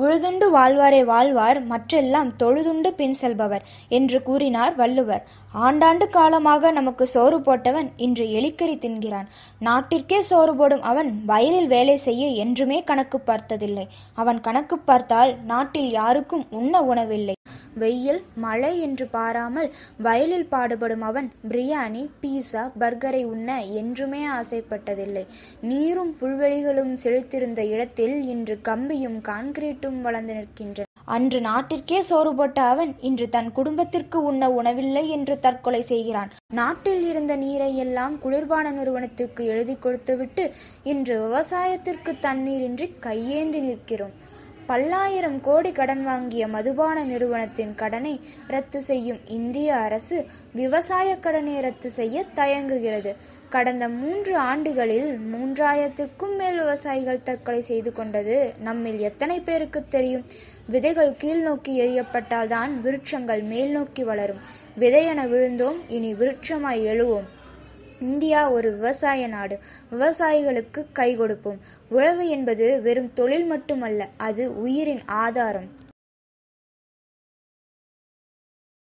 உழுதுண்டு வாழ்வாரே வாழ்வார் மற்றெல்லாம் தொழுதுண்டு பின் செல்பவர் என்று கூறினார் வள்ளுவர் ஆண்டாண்டு காலமாக நமக்கு சோறு போட்டவன் இன்று எலிக்கறி தின்கிறான் நாட்டிற்கே சோறு போடும் அவன் வயலில் வேலை செய்ய என்றுமே கணக்கு பார்த்ததில்லை அவன் கணக்கு பார்த்தால் நாட்டில் யாருக்கும் உண்ண உணவில்லை வெயில் மழை என்று பாராமல் வயலில் பாடுபடும் அவன் பிரியாணி பீஸா பர்கரை உண்ண என்றுமே ஆசைப்பட்டதில்லை நீரும் புல்வெளிகளும் செழித்திருந்த இடத்தில் இன்று கம்பியும் கான்கிரீட்டும் வளர்ந்து நிற்கின்றன அன்று நாட்டிற்கே சோறுபட்ட அவன் இன்று தன் குடும்பத்திற்கு உண்ண உணவில்லை என்று தற்கொலை செய்கிறான் நாட்டில் இருந்த நீரை எல்லாம் குளிர்பான நிறுவனத்துக்கு எழுதி கொடுத்துவிட்டு இன்று விவசாயத்திற்கு தண்ணீரின்றி கையேந்தி நிற்கிறோம் பல்லாயிரம் கோடி கடன் வாங்கிய மதுபான நிறுவனத்தின் கடனை ரத்து செய்யும் இந்திய அரசு விவசாய கடனை ரத்து செய்ய தயங்குகிறது கடந்த மூன்று ஆண்டுகளில் மூன்றாயிரத்திற்கும் மேல் விவசாயிகள் தற்கொலை செய்து கொண்டது நம்மில் எத்தனை பேருக்கு தெரியும் விதைகள் கீழ் நோக்கி எறியப்பட்டால்தான் விருட்சங்கள் மேல் நோக்கி வளரும் விதையென விழுந்தோம் இனி விருட்சமாய் எழுவோம் இந்தியா ஒரு விவசாய நாடு விவசாயிகளுக்கு கை கொடுப்போம் உழவு என்பது வெறும் தொழில் மட்டுமல்ல அது உயிரின் ஆதாரம்